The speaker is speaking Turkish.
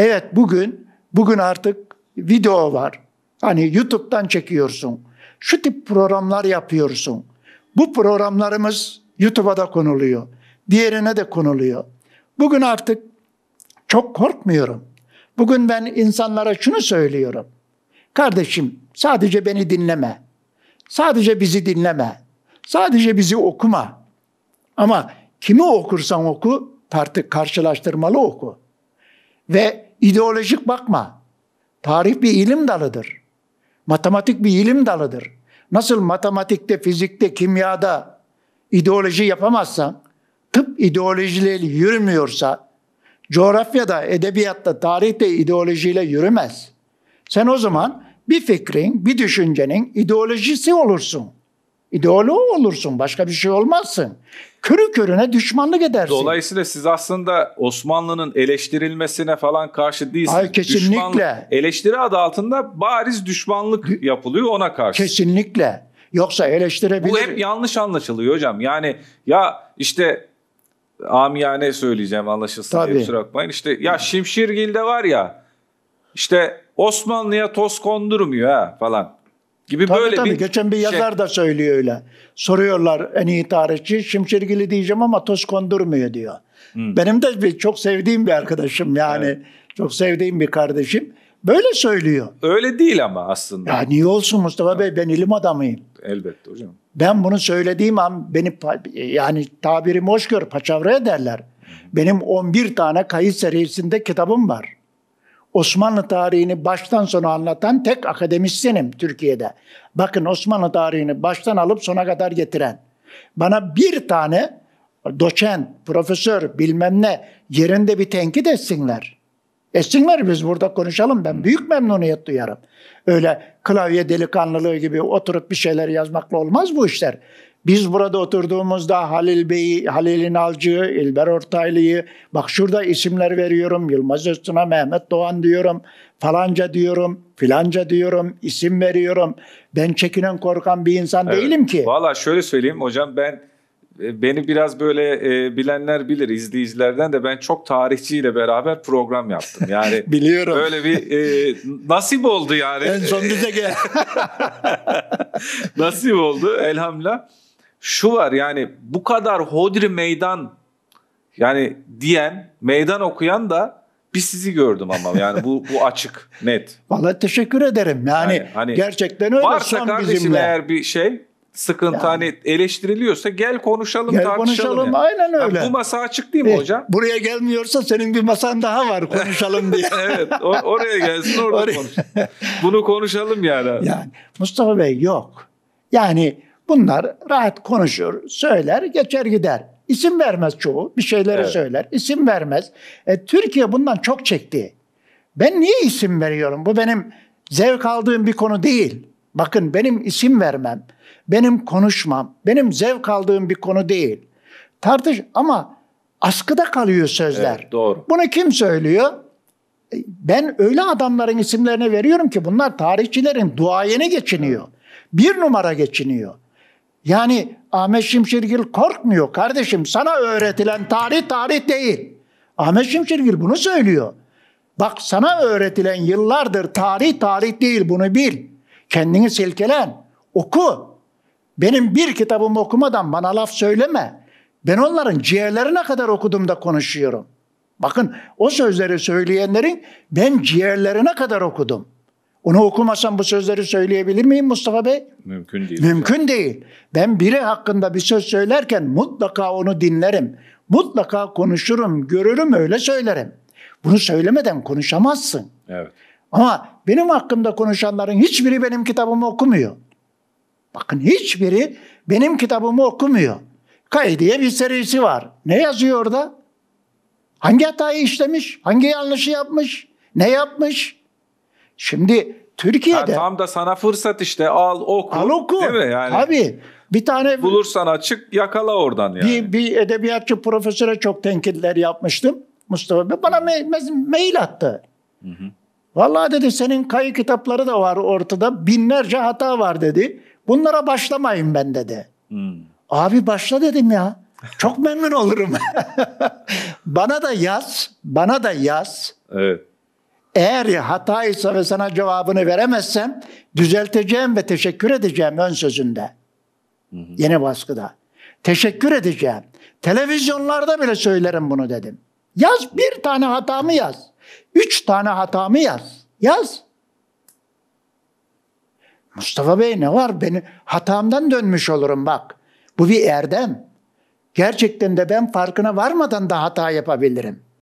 Evet bugün, bugün artık video var. Hani YouTube'dan çekiyorsun. Şu tip programlar yapıyorsun. Bu programlarımız YouTube'a da konuluyor. Diğerine de konuluyor. Bugün artık çok korkmuyorum. Bugün ben insanlara şunu söylüyorum. Kardeşim sadece beni dinleme. Sadece bizi dinleme. Sadece bizi okuma. Ama kimi okursan oku artık karşılaştırmalı oku ve ideolojik bakma. Tarih bir ilim dalıdır. Matematik bir ilim dalıdır. Nasıl matematikte, fizikte, kimyada ideoloji yapamazsan, tıp ideolojiyle yürümüyorsa, coğrafyada, edebiyatta, tarihte ideolojiyle yürümez. Sen o zaman bir fikrin, bir düşüncenin ideolojisi olursun. İdeoloğu olursun, başka bir şey olmazsın. Körü körüne düşmanlık edersin. Dolayısıyla siz aslında Osmanlı'nın eleştirilmesine falan karşı değilsiniz. Hayır kesinlikle. Düşman, eleştiri adı altında bariz düşmanlık yapılıyor ona karşı. Kesinlikle. Yoksa eleştirebilir. Bu hep yanlış anlaşılıyor hocam. Yani ya işte amiyane söyleyeceğim anlaşılsın Tabii. diye kusura bakmayın. İşte ya Şimşirgil'de var ya işte Osmanlı'ya toz kondurmuyor ha falan gibi tabii, böyle tabii. bir Geçen bir şey. yazar da söylüyor öyle. Soruyorlar en iyi tarihçi Şimşirgili diyeceğim ama toz kondurmuyor diyor. Hmm. Benim de bir, çok sevdiğim bir arkadaşım yani. Evet. Çok sevdiğim bir kardeşim. Böyle söylüyor. Öyle değil ama aslında. Ya niye olsun Mustafa Bey ben ilim adamıyım. Elbette hocam. Ben bunu söylediğim an beni yani tabiri hoş gör paçavraya derler. Hmm. Benim 11 tane kayıt serisinde kitabım var. Osmanlı tarihini baştan sona anlatan tek akademisyenim Türkiye'de. Bakın Osmanlı tarihini baştan alıp sona kadar getiren. Bana bir tane doçent, profesör bilmem ne yerinde bir tenkit etsinler. Etsinler biz burada konuşalım ben büyük memnuniyet duyarım. Öyle klavye delikanlılığı gibi oturup bir şeyler yazmakla olmaz bu işler. Biz burada oturduğumuzda Halil Bey'i, Halil İnalcı, İlber Ortaylı'yı, bak şurada isimler veriyorum, Yılmaz Öztuna, Mehmet Doğan diyorum, falanca diyorum, filanca diyorum, isim veriyorum. Ben çekinen korkan bir insan evet. değilim ki. Valla şöyle söyleyeyim hocam ben e, beni biraz böyle e, bilenler bilir izleyicilerden de ben çok tarihçiyle beraber program yaptım. Yani biliyorum. Böyle bir e, nasip oldu yani. En son bize gel. nasip oldu elhamdülillah şu var yani bu kadar hodri meydan yani diyen, meydan okuyan da bir sizi gördüm ama yani bu bu açık, net. Vallahi teşekkür ederim. Yani, yani hani gerçekten öyle varsa son kardeşim bizimle. eğer bir şey sıkıntı yani. hani eleştiriliyorsa gel konuşalım gel tartışalım. konuşalım yani. aynen öyle. Yani bu masa açık değil mi e, hocam? Buraya gelmiyorsa senin bir masan daha var konuşalım diye. evet or- oraya gelsin orada oraya. konuş. Bunu konuşalım yani. Yani Mustafa Bey yok. Yani Bunlar rahat konuşur, söyler, geçer gider. İsim vermez çoğu. Bir şeyleri evet. söyler. isim vermez. E, Türkiye bundan çok çekti. Ben niye isim veriyorum? Bu benim zevk aldığım bir konu değil. Bakın benim isim vermem, benim konuşmam, benim zevk aldığım bir konu değil. Tartış ama askıda kalıyor sözler. Evet, doğru. Bunu kim söylüyor? E, ben öyle adamların isimlerini veriyorum ki bunlar tarihçilerin duayene geçiniyor. Bir numara geçiniyor. Yani Ahmet Şimşirgil korkmuyor kardeşim. Sana öğretilen tarih tarih değil. Ahmet Şimşirgil bunu söylüyor. Bak sana öğretilen yıllardır tarih tarih değil bunu bil. Kendini silkelen, oku. Benim bir kitabımı okumadan bana laf söyleme. Ben onların ciğerlerine kadar okudum da konuşuyorum. Bakın o sözleri söyleyenlerin ben ciğerlerine kadar okudum. Onu okumasam bu sözleri söyleyebilir miyim Mustafa Bey? Mümkün değil. Mümkün değil. Ben biri hakkında bir söz söylerken mutlaka onu dinlerim. Mutlaka konuşurum, görürüm öyle söylerim. Bunu söylemeden konuşamazsın. Evet. Ama benim hakkımda konuşanların hiçbiri benim kitabımı okumuyor. Bakın hiçbiri benim kitabımı okumuyor. Kaydiye bir serisi var. Ne yazıyor orada? Hangi hatayı işlemiş? Hangi yanlışı yapmış? Ne yapmış? Şimdi Türkiye'de... Ha, tam da sana fırsat işte al oku. Al oku. Değil mi yani? Tabii. Bir tane... Bulursan açık yakala oradan yani. Bir, bir edebiyatçı profesöre çok tenkitler yapmıştım. Mustafa Bey bana me- me- mail attı. Hı hı. Vallahi dedi senin kayı kitapları da var ortada. Binlerce hata var dedi. Bunlara başlamayın ben dedi. Hmm. Abi başla dedim ya. Çok memnun olurum. bana da yaz. Bana da yaz. Evet. Eğer hataysa ve sana cevabını veremezsem düzelteceğim ve teşekkür edeceğim ön sözünde. Yeni baskıda. Teşekkür edeceğim. Televizyonlarda bile söylerim bunu dedim. Yaz bir tane hatamı yaz. Üç tane hatamı yaz. Yaz. Mustafa Bey ne var? Beni hatamdan dönmüş olurum bak. Bu bir erdem. Gerçekten de ben farkına varmadan da hata yapabilirim.